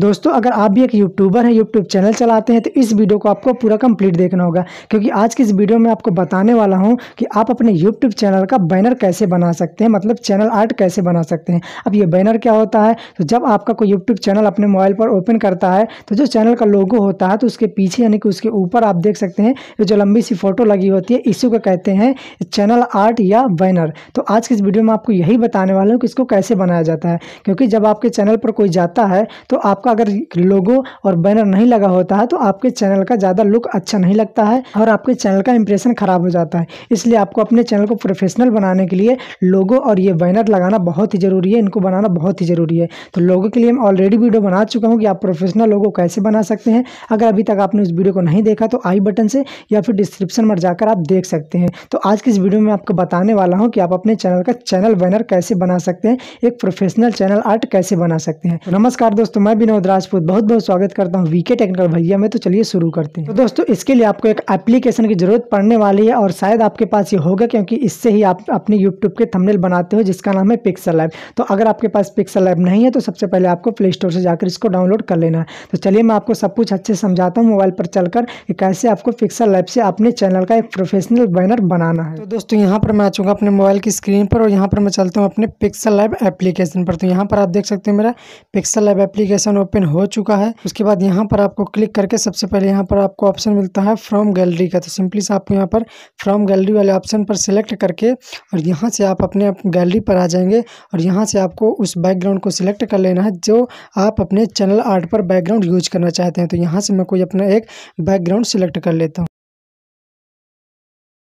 दोस्तों अगर आप भी एक यूट्यूबर हैं यूट्यूब चैनल चलाते हैं तो इस वीडियो को आपको पूरा कंप्लीट देखना होगा क्योंकि आज की इस वीडियो में आपको बताने वाला हूं कि आप अपने यूट्यूब चैनल का बैनर कैसे बना सकते हैं मतलब चैनल आर्ट कैसे बना सकते हैं अब ये बैनर क्या होता है तो जब आपका कोई यूट्यूब चैनल अपने मोबाइल पर ओपन करता है तो जो चैनल का लोगो होता है तो उसके पीछे यानी कि उसके ऊपर आप देख सकते हैं जो लंबी सी फोटो लगी होती है इसी को कहते हैं चैनल आर्ट या बैनर तो आज की इस वीडियो में आपको यही बताने वाला हूँ कि इसको कैसे बनाया जाता है क्योंकि जब आपके चैनल पर कोई जाता है तो आपका आपका अगर लोगो और बैनर नहीं लगा होता है तो आपके चैनल का ज़्यादा लुक अच्छा नहीं लगता है और आपके चैनल का इंप्रेशन ख़राब हो जाता है इसलिए आपको अपने चैनल को प्रोफेशनल बनाने के लिए लोगो और ये बैनर लगाना बहुत ही ज़रूरी है इनको बनाना बहुत ही ज़रूरी है तो लोगों के लिए मैं ऑलरेडी वीडियो बना चुका हूँ कि आप प्रोफेशनल लोगों कैसे बना सकते हैं अगर अभी तक आपने उस वीडियो को नहीं देखा तो आई बटन से या फिर डिस्क्रिप्शन में जाकर आप देख सकते हैं तो आज की इस वीडियो में आपको बताने वाला हूँ कि आप अपने चैनल का चैनल बैनर कैसे बना सकते हैं एक प्रोफेशनल चैनल आर्ट कैसे बना सकते हैं नमस्कार दोस्तों मैं बिना हूँ राजपूत बहुत बहुत स्वागत करता हूँ वीके टेक्निकल भैया में तो चलिए शुरू करते हैं तो दोस्तों इसके लिए आपको एक एप्लीकेशन की जरूरत पड़ने वाली है और शायद आपके पास ये होगा क्योंकि इससे ही आप अपने यूट्यूब के थंबनेल बनाते हो जिसका नाम है पिक्सल ऐप तो अगर आपके पास पिक्सल ऐप नहीं है तो सबसे पहले आपको प्ले स्टोर से जाकर इसको डाउनलोड कर लेना है तो चलिए मैं आपको सब कुछ अच्छे समझाता हूँ मोबाइल पर चलकर कि कैसे आपको पिक्सल ऐप से अपने चैनल का एक प्रोफेशनल बैनर बनाना है तो दोस्तों यहाँ पर मैं आ चुका अपने मोबाइल की स्क्रीन पर और यहाँ पर मैं चलता हूँ अपने पिक्सल ऐप एप्लीकेशन पर तो यहाँ पर आप देख सकते हैं मेरा पिक्सल ऐप एप्लीकेशन ओपन हो चुका है उसके बाद यहाँ पर आपको क्लिक करके सबसे पहले यहाँ पर आपको ऑप्शन मिलता है फ्रॉम गैलरी का तो सिंपली से आपको यहाँ पर फ्रॉम गैलरी वाले ऑप्शन पर सिलेक्ट करके और यहाँ से आप अपने गैलरी पर आ जाएंगे और यहाँ से आपको उस बैकग्राउंड को सिलेक्ट कर लेना है जो आप अपने चैनल आर्ट पर बैकग्राउंड यूज करना चाहते हैं तो यहाँ से मैं कोई अपना एक बैकग्राउंड सिलेक्ट कर लेता हूँ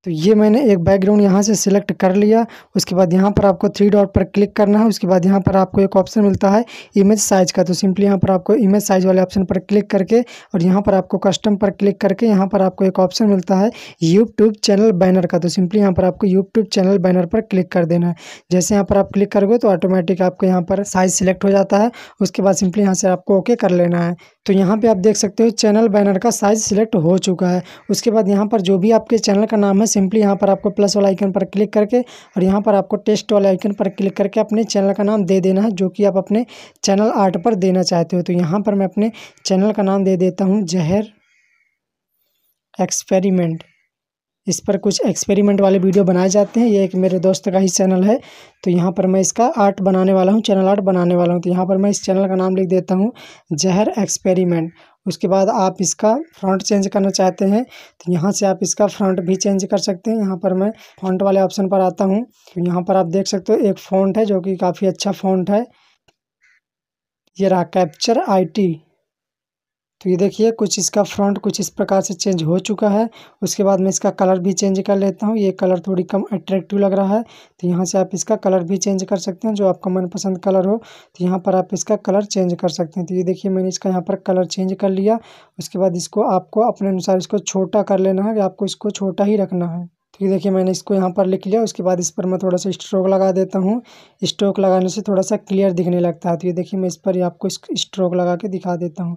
तो ये मैंने एक बैकग्राउंड यहाँ से सिलेक्ट कर लिया उसके बाद यहाँ पर आपको थ्री डॉट पर क्लिक करना है उसके बाद यहाँ पर आपको एक ऑप्शन मिलता है इमेज साइज का तो सिंपली यहाँ पर आपको इमेज साइज वाले ऑप्शन पर क्लिक करके और यहाँ पर आपको कस्टम पर क्लिक करके यहाँ पर आपको एक ऑप्शन मिलता है यूट्यूब चैनल बैनर का तो सिंपली यहाँ पर आपको यूट्यूब चैनल बैनर पर क्लिक कर देना है जैसे यहाँ पर आप क्लिक करोगे तो ऑटोमेटिक आपको यहाँ पर साइज सिलेक्ट हो जाता है उसके बाद सिंपली यहाँ से आपको ओके कर लेना है तो यहाँ पे आप देख सकते हो चैनल बैनर का साइज सिलेक्ट हो चुका है उसके बाद यहाँ पर जो भी आपके चैनल का नाम है सिंपली यहाँ पर आपको प्लस वाला आइकन पर क्लिक करके और यहाँ पर आपको टेस्ट वाले आइकन पर क्लिक करके अपने चैनल का नाम दे देना है जो कि आप अपने चैनल आर्ट पर देना चाहते हो तो यहाँ पर मैं अपने चैनल का नाम दे देता हूँ जहर एक्सपेरिमेंट इस पर कुछ एक्सपेरिमेंट वाले वीडियो बनाए जाते हैं ये एक मेरे दोस्त का ही चैनल है तो यहाँ पर मैं इसका आर्ट बनाने वाला हूँ चैनल आर्ट बनाने वाला हूँ तो यहाँ पर मैं इस चैनल का नाम लिख देता हूँ जहर एक्सपेरिमेंट उसके बाद आप इसका फ्रंट चेंज करना चाहते हैं तो यहाँ से आप इसका फ्रंट भी चेंज कर सकते हैं यहाँ पर मैं फ्रंट वाले ऑप्शन पर आता हूँ तो यहाँ पर आप देख सकते हो एक फ़ॉन्ट है जो कि काफ़ी अच्छा फ़ॉन्ट है ये रहा कैप्चर आईटी तो ये देखिए कुछ इसका फ्रंट कुछ इस प्रकार से चेंज हो चुका है उसके बाद मैं इसका कलर भी चेंज कर लेता हूँ ये कलर थोड़ी कम अट्रैक्टिव लग रहा है तो यहाँ से आप इसका कलर भी चेंज कर सकते हैं जो आपका मनपसंद कलर हो तो यहाँ पर आप इसका कलर चेंज कर सकते हैं तो ये देखिए मैंने इसका यहाँ पर कलर चेंज कर लिया उसके बाद इसको आपको अपने अनुसार इसको छोटा कर लेना है आपको इसको छोटा ही रखना है तो ये देखिए मैंने इसको यहाँ पर लिख लिया उसके बाद इस पर मैं थोड़ा सा स्ट्रोक लगा देता हूँ स्ट्रोक लगाने से थोड़ा सा क्लियर दिखने लगता है तो ये देखिए मैं इस पर आपको स्ट्रोक लगा के दिखा देता हूँ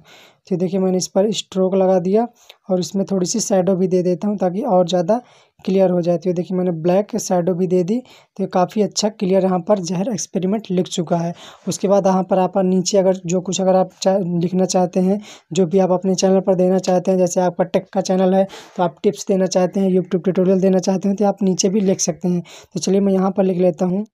तो देखिए मैंने इस पर स्ट्रोक लगा दिया और इसमें थोड़ी सी शेडो भी दे देता हूँ ताकि और ज़्यादा क्लियर हो जाए तो देखिए मैंने ब्लैक शेडो भी दे दी तो काफ़ी अच्छा क्लियर यहाँ पर जहर एक्सपेरिमेंट लिख चुका है उसके बाद यहाँ पर आप नीचे अगर जो कुछ अगर आप लिखना चाहते हैं जो भी आप अपने चैनल पर देना चाहते हैं जैसे आपका टेक का चैनल है तो आप टिप्स देना चाहते हैं यूट्यूब ट्यूटोरियल देना चाहते हैं तो आप नीचे भी लिख सकते हैं तो चलिए मैं यहाँ पर लिख लेता हूँ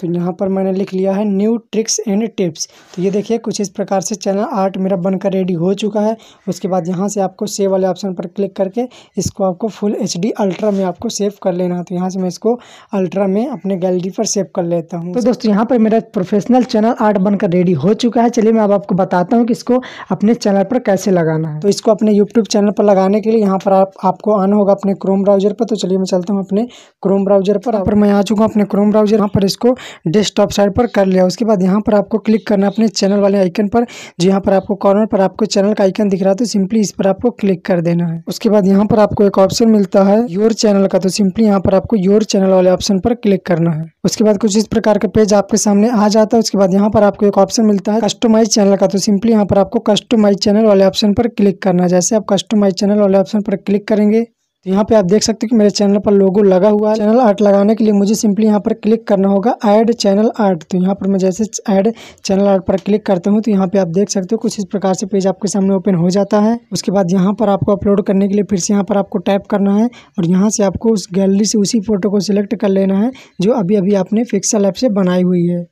तो यहाँ पर मैंने लिख लिया है न्यू ट्रिक्स एंड टिप्स तो ये देखिए कुछ इस प्रकार से चैनल आर्ट मेरा बनकर रेडी हो चुका है उसके बाद यहाँ से आपको सेव वाले ऑप्शन पर क्लिक करके इसको आपको फुल एच अल्ट्रा में आपको सेव कर लेना है तो यहाँ से मैं इसको अल्ट्रा में अपने गैलरी पर सेव कर लेता हूँ तो दोस्तों यहाँ पर मेरा प्रोफेशनल चैनल आर्ट बनकर रेडी हो चुका है चलिए मैं अब आपको बताता हूँ कि इसको अपने चैनल पर कैसे लगाना है तो इसको अपने यूट्यूब चैनल पर लगाने के लिए यहाँ पर आप, आपको आना होगा अपने क्रोम ब्राउजर पर तो चलिए मैं चलता हूँ अपने क्रोम ब्राउजर पर मैं आ चुका हूँ अपने क्रोम ब्राउजर यहाँ पर इसको डेस्कटॉप साइड पर कर लिया उसके बाद यहाँ पर आपको क्लिक करना अपने चैनल वाले आइकन पर जो यहाँ पर आपको कॉर्नर पर आपको चैनल का आइकन दिख रहा है तो सिंपली इस पर आपको क्लिक कर देना है उसके बाद यहाँ पर आपको एक ऑप्शन मिलता है योर चैनल का तो सिंपली यहाँ पर आपको योर चैनल वाले ऑप्शन पर क्लिक करना है उसके बाद कुछ इस प्रकार का पेज आपके सामने आ जाता है उसके बाद यहाँ पर आपको एक ऑप्शन मिलता है कस्टमाइज चैनल का तो सिंपली यहाँ पर आपको कस्टमाइज चैनल वाले ऑप्शन पर क्लिक करना है जैसे आप कस्टमाइज चैनल वाले ऑप्शन पर क्लिक करेंगे तो यहाँ पे आप देख सकते हो कि मेरे चैनल पर लोगो लगा हुआ है चैनल आर्ट लगाने के लिए मुझे सिंपली यहाँ पर क्लिक करना होगा ऐड चैनल आर्ट तो यहाँ पर मैं जैसे ऐड चैनल आर्ट पर क्लिक करता हूँ तो यहाँ पे आप देख सकते हो कुछ इस प्रकार से पेज आपके सामने ओपन हो जाता है उसके बाद यहाँ पर आपको अपलोड करने के लिए फिर से यहाँ पर आपको टाइप करना है और यहाँ से आपको उस गैलरी से उसी फोटो को सिलेक्ट कर लेना है जो अभी अभी आपने फिक्सल ऐप से बनाई हुई है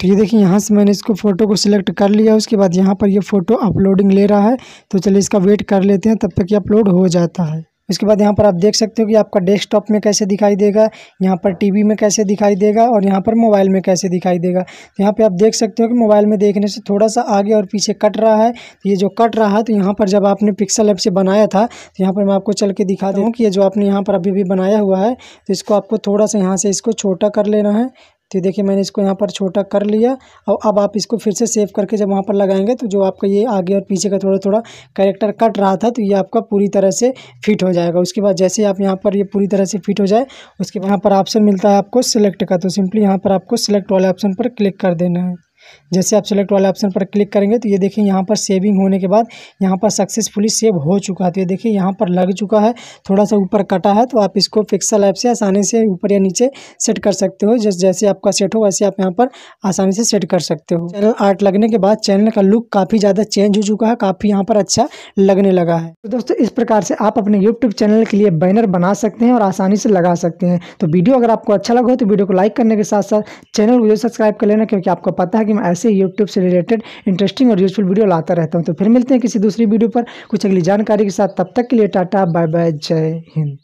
तो ये देखिए यहाँ से मैंने इसको फ़ोटो को सिलेक्ट कर लिया उसके बाद यहाँ पर ये फ़ोटो अपलोडिंग ले रहा है तो चलिए इसका वेट कर लेते हैं तब तक ये अपलोड हो जाता है उसके बाद यहाँ पर आप देख सकते हो कि आपका डेस्कटॉप में कैसे दिखाई देगा यहाँ पर टीवी में कैसे दिखाई देगा और यहाँ पर मोबाइल में कैसे दिखाई देगा तो यहाँ पर आप देख सकते हो कि मोबाइल में देखने से थोड़ा सा आगे और पीछे कट रहा है तो ये जो कट रहा है तो यहाँ पर जब आपने पिक्सल ऐप से बनाया था तो यहाँ पर मैं आपको चल के दिखा दूँ कि ये जो आपने यहाँ पर अभी भी बनाया हुआ है तो इसको आपको थोड़ा सा यहाँ से इसको छोटा कर लेना है तो देखिए मैंने इसको यहाँ पर छोटा कर लिया और अब आप इसको फिर से सेव करके जब वहाँ पर लगाएंगे तो जो आपका ये आगे और पीछे का थोड़ा थोड़ा करेक्टर कट रहा था तो ये आपका पूरी तरह से फिट हो जाएगा उसके बाद जैसे आप यहाँ पर ये पूरी तरह से फिट हो जाए उसके बाद यहाँ पर ऑप्शन मिलता है आपको सिलेक्ट का तो सिंपली यहाँ पर आपको सिलेक्ट वाले ऑप्शन पर क्लिक कर देना है जैसे आप सेलेक्ट वाले ऑप्शन पर क्लिक करेंगे तो ये देखिए यहाँ पर सेविंग होने के बाद यहाँ पर सक्सेसफुली सेव हो चुका है तो ये देखिए यहाँ पर लग चुका है थोड़ा सा ऊपर कटा है तो आप इसको पिक्सल ऐप से आसानी से ऊपर या नीचे सेट कर सकते हो जैसे जैसे आपका सेट हो वैसे आप यहाँ पर आसानी से सेट कर सकते हो चैनल आर्ट लगने के बाद चैनल का लुक काफ़ी ज़्यादा चेंज हो चुका है काफ़ी यहाँ पर अच्छा लगने लगा है तो दोस्तों इस प्रकार से आप अपने यूट्यूब चैनल के लिए बैनर बना सकते हैं और आसानी से लगा सकते हैं तो वीडियो अगर आपको अच्छा लगा हो तो वीडियो को लाइक करने के साथ साथ चैनल को जरूर सब्सक्राइब कर लेना क्योंकि आपको पता है कि मैं ऐसे ही यूट्यूब से रिलेटेड इंटरेस्टिंग और यूजफुल वीडियो लाता रहता हूँ तो फिर मिलते हैं किसी दूसरी वीडियो पर कुछ अगली जानकारी के साथ तब तक के लिए टाटा बाय बाय जय हिंद